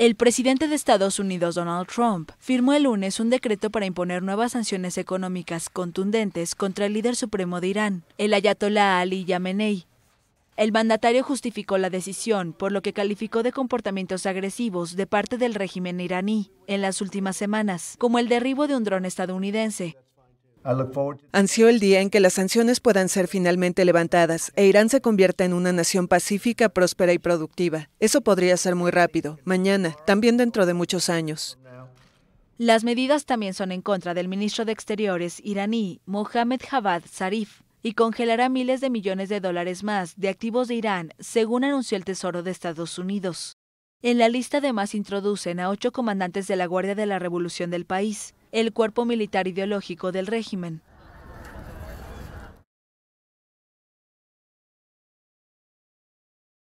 El presidente de Estados Unidos, Donald Trump, firmó el lunes un decreto para imponer nuevas sanciones económicas contundentes contra el líder supremo de Irán, el ayatollah Ali Yamenei. El mandatario justificó la decisión por lo que calificó de comportamientos agresivos de parte del régimen iraní en las últimas semanas, como el derribo de un dron estadounidense, Ansió el día en que las sanciones puedan ser finalmente levantadas e Irán se convierta en una nación pacífica, próspera y productiva. Eso podría ser muy rápido, mañana, también dentro de muchos años. Las medidas también son en contra del ministro de Exteriores iraní, Mohammad Javad Zarif, y congelará miles de millones de dólares más de activos de Irán, según anunció el Tesoro de Estados Unidos. En la lista además introducen a ocho comandantes de la Guardia de la Revolución del país, el cuerpo militar ideológico del régimen.